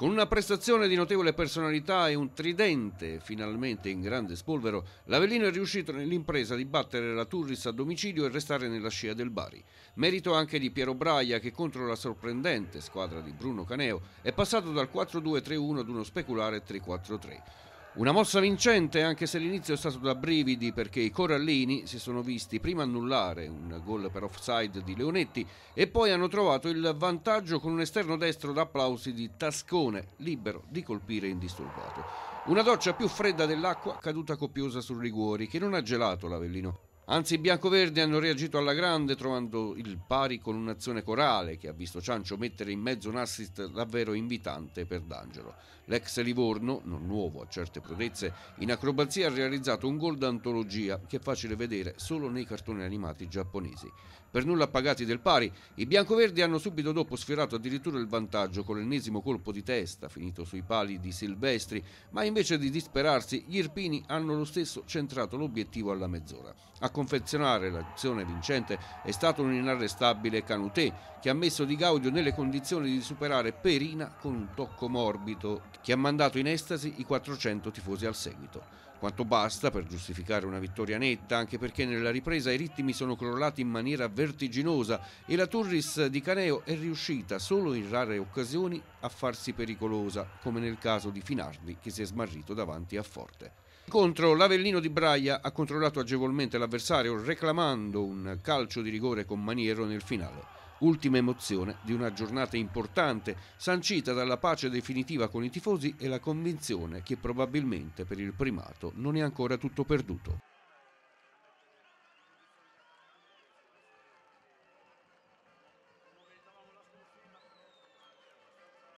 Con una prestazione di notevole personalità e un tridente finalmente in grande spolvero, l'Avellino è riuscito nell'impresa di battere la Turris a domicilio e restare nella scia del Bari. Merito anche di Piero Braia che contro la sorprendente squadra di Bruno Caneo è passato dal 4-2-3-1 ad uno speculare 3-4-3. Una mossa vincente, anche se l'inizio è stato da brividi perché i corallini si sono visti prima annullare un gol per offside di Leonetti e poi hanno trovato il vantaggio con un esterno destro d'applausi di Tascone, libero di colpire indisturbato. Una doccia più fredda dell'acqua caduta copiosa sul Riguori, che non ha gelato l'Avellino Anzi, i biancoverdi hanno reagito alla grande trovando il pari con un'azione corale che ha visto Ciancio mettere in mezzo un assist davvero invitante per D'Angelo. L'ex Livorno, non nuovo a certe prodezze, in acrobazia ha realizzato un gol d'antologia che è facile vedere solo nei cartoni animati giapponesi. Per nulla pagati del pari, i biancoverdi hanno subito dopo sfiorato addirittura il vantaggio con l'ennesimo colpo di testa finito sui pali di Silvestri, ma invece di disperarsi, gli irpini hanno lo stesso centrato l'obiettivo alla mezz'ora. A confezionare l'azione vincente è stato un inarrestabile Canutè, che ha messo Di Gaudio nelle condizioni di superare Perina con un tocco morbido, che ha mandato in estasi i 400 tifosi al seguito. Quanto basta per giustificare una vittoria netta, anche perché nella ripresa i ritmi sono crollati in maniera vertiginosa e la Turris di Caneo è riuscita solo in rare occasioni a farsi pericolosa, come nel caso di Finardi che si è smarrito davanti a Forte. Contro l'Avellino di Braia ha controllato agevolmente l'avversario reclamando un calcio di rigore con Maniero nel finale. Ultima emozione di una giornata importante, sancita dalla pace definitiva con i tifosi e la convinzione che probabilmente per il primato non è ancora tutto perduto.